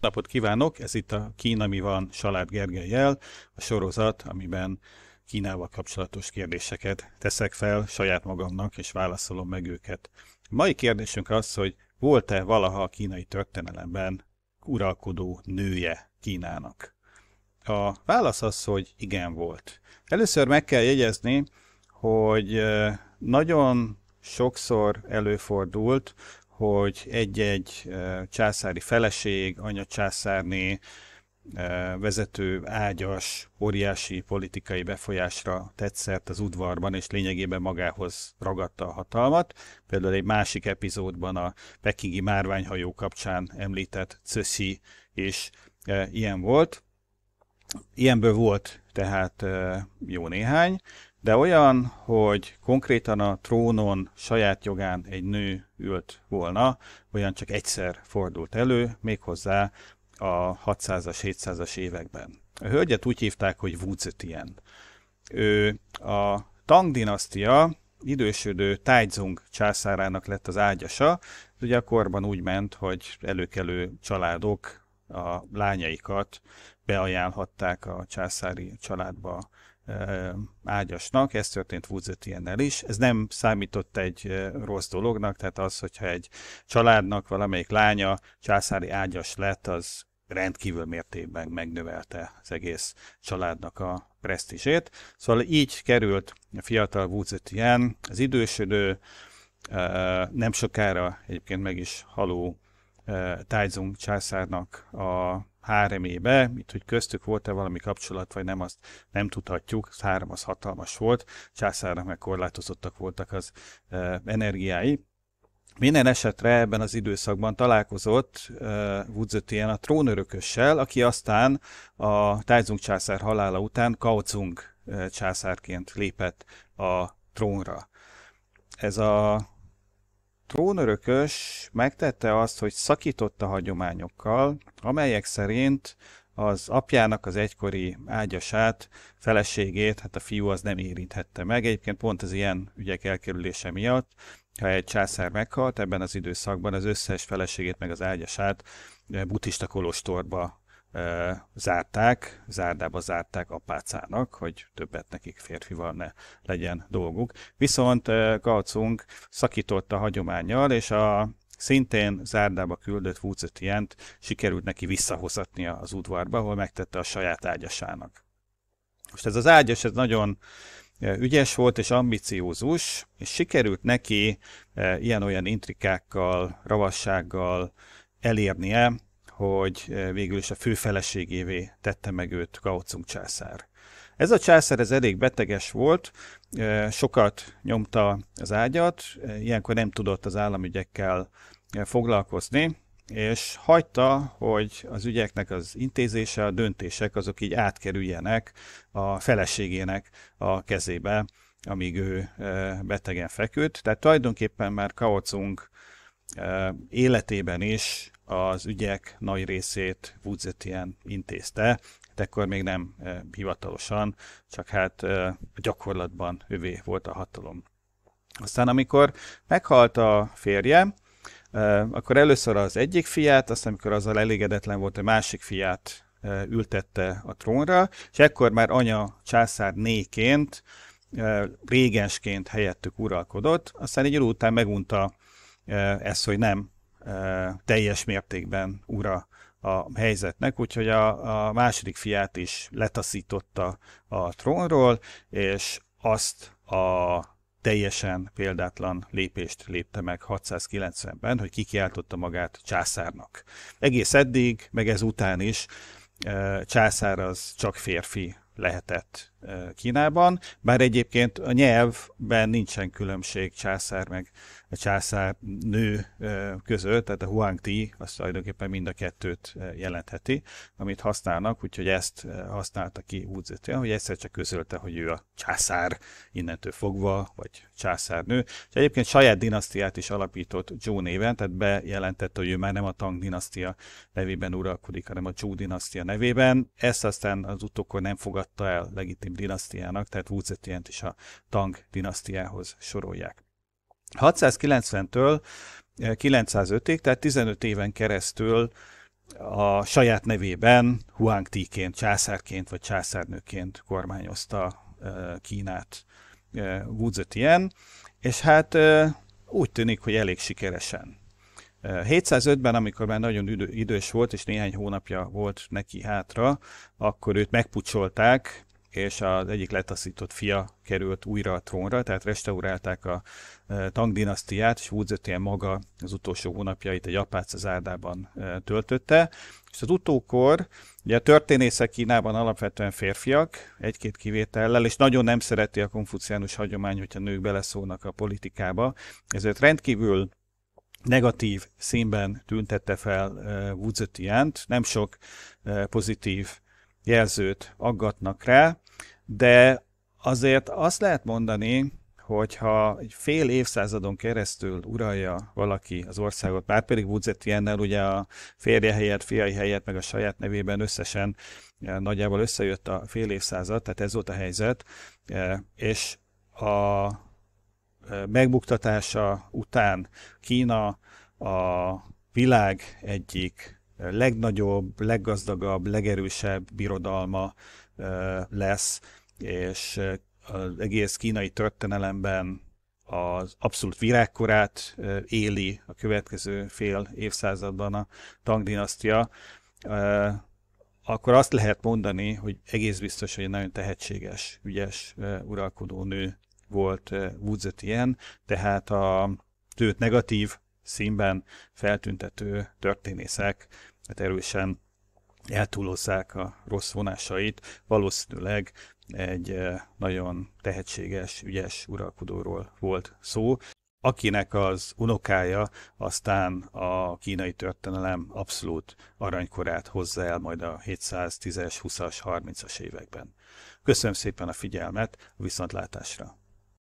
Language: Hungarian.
napot kívánok! Ez itt a Kína mi van Salád Gergelyel, a sorozat, amiben Kínával kapcsolatos kérdéseket teszek fel saját magamnak, és válaszolom meg őket. A mai kérdésünk az, hogy volt-e valaha a kínai történelemben uralkodó nője Kínának? A válasz az, hogy igen volt. Először meg kell jegyezni, hogy eh, nagyon sokszor előfordult, hogy egy-egy eh, császári feleség, anya császárné, eh, vezető ágyas, óriási politikai befolyásra tetszett az udvarban, és lényegében magához ragadta a hatalmat. Például egy másik epizódban a pekingi márványhajó kapcsán említett Cöszi és eh, ilyen volt. Ilyenből volt tehát jó néhány, de olyan, hogy konkrétan a trónon saját jogán egy nő ült volna, olyan csak egyszer fordult elő, méghozzá a 600-as, 700-as években. A hölgyet úgy hívták, hogy Wu Zetian. Ő a Tang dinasztia idősödő Taizong császárának lett az ágyasa, ugye a korban úgy ment, hogy előkelő családok a lányaikat beajánlhatták a császári családba ágyasnak, ez történt Woodsetiennel is. Ez nem számított egy rossz dolognak, tehát az, hogyha egy családnak valamelyik lánya császári ágyas lett, az rendkívül mértékben megnövelte az egész családnak a presztízsét. Szóval így került a fiatal Woodszetien, az idősödő, nem sokára egyébként meg is haló tájzunk császárnak a HRM-ébe, itt hogy köztük volt-e valami kapcsolat, vagy nem, azt nem tudhatjuk. Az három az hatalmas volt, császárnak meg korlátozottak voltak az e, energiái. Minden esetre ebben az időszakban találkozott uh, Wuzötien a trónörökössel, aki aztán a Taizung császár halála után Kaocung császárként lépett a trónra. Ez a trónörökös megtette azt, hogy szakított a hagyományokkal, amelyek szerint az apjának az egykori ágyasát, feleségét, hát a fiú az nem érinthette meg. Egyébként pont az ilyen ügyek elkerülése miatt, ha egy császár meghalt, ebben az időszakban az összes feleségét meg az ágyasát eh, buddhista kolostorba zárták, zárdába zárták apácának, hogy többet nekik férfival ne legyen dolguk. Viszont Galcunk szakított a hagyományjal, és a szintén zárdába küldött Wuzetient sikerült neki visszahozatnia az udvarba, ahol megtette a saját ágyasának. Most ez az ágyas, ez nagyon ügyes volt és ambiciózus, és sikerült neki ilyen-olyan intrikákkal, ravassággal elérnie hogy eh, végül is a fő feleségévé tette meg őt Kaocung császár. Ez a császár ez elég beteges volt, eh, sokat nyomta az ágyat, eh, ilyenkor nem tudott az államügyekkel foglalkozni, és hagyta, hogy az ügyeknek az intézése, a döntések azok így átkerüljenek a feleségének a kezébe, amíg ő betegen feküdt. Tehát tulajdonképpen már Kaocunk életében is az ügyek nagy részét Woods intézte, de akkor még nem hivatalosan, csak hát gyakorlatban ővé volt a hatalom. Aztán amikor meghalt a férje, akkor először az egyik fiát, aztán amikor azzal elégedetlen volt, a másik fiát ültette a trónra, és ekkor már anya császár néként, régensként helyettük uralkodott, aztán egy idő után megunta ezt, hogy nem teljes mértékben ura a helyzetnek, úgyhogy a, a második fiát is letaszította a trónról, és azt a teljesen példátlan lépést lépte meg 690-ben, hogy kikiáltotta magát császárnak. Egész eddig, meg ezután is császár az csak férfi lehetett Kínában, bár egyébként a nyelvben nincsen különbség császár meg a császár nő között, tehát a huang Ti azt tulajdonképpen mind a kettőt jelentheti, amit használnak, úgyhogy ezt használta ki Wu hogy egyszer csak közölte, hogy ő a császár innentől fogva, vagy császárnő. És egyébként saját dinasztiát is alapított Zhou néven, tehát bejelentette, hogy ő már nem a Tang dinasztia nevében uralkodik, hanem a Zhou dinasztia nevében. Ezt aztán az utókor nem fogadta el legitim dinasztiának, tehát Wu Zetiánt is a Tang dinasztiához sorolják. 690-től 905-ig, eh, tehát 15 éven keresztül a saját nevében Ti-ként, császárként vagy császárnőként kormányozta eh, Kínát eh, Wu Zetian, és hát úgy tűnik, hogy elég sikeresen. 705-ben, amikor már nagyon idős volt, és néhány hónapja volt neki hátra, akkor őt megpucsolták, és az egyik letaszított fia került újra a trónra, tehát restaurálták a e, Tang dinasztiát, és Wu Zetian maga az utolsó hónapjait egy apáca zárdában e, töltötte, és az utókor, ugye a történészek Kínában alapvetően férfiak, egy-két kivétellel, és nagyon nem szereti a konfuciánus hagyomány, hogyha nők beleszólnak a politikába, ezért rendkívül negatív színben tüntette fel e, Wu Zetian-t, nem sok pozitív jelzőt aggatnak rá, de azért azt lehet mondani, hogyha egy fél évszázadon keresztül uralja valaki az országot, már pedig Woodzett ilyennel ugye a férje helyett, fiai helyett, meg a saját nevében összesen e, nagyjából összejött a fél évszázad, tehát ez volt a helyzet, e, és a e, megbuktatása után Kína a világ egyik legnagyobb, leggazdagabb, legerősebb birodalma lesz, és az egész kínai történelemben az abszolút virágkorát éli a következő fél évszázadban a Tang dinasztia, akkor azt lehet mondani, hogy egész biztos, hogy egy nagyon tehetséges, ügyes uralkodó nő volt Wu Zetian, tehát a tőt negatív színben feltüntető történészek hát erősen eltúlozzák a rossz vonásait, valószínűleg egy eh, nagyon tehetséges, ügyes uralkodóról volt szó, akinek az unokája aztán a kínai történelem abszolút aranykorát hozza el majd a 710-es, 20-as, 30-as években. Köszönöm szépen a figyelmet, a viszontlátásra!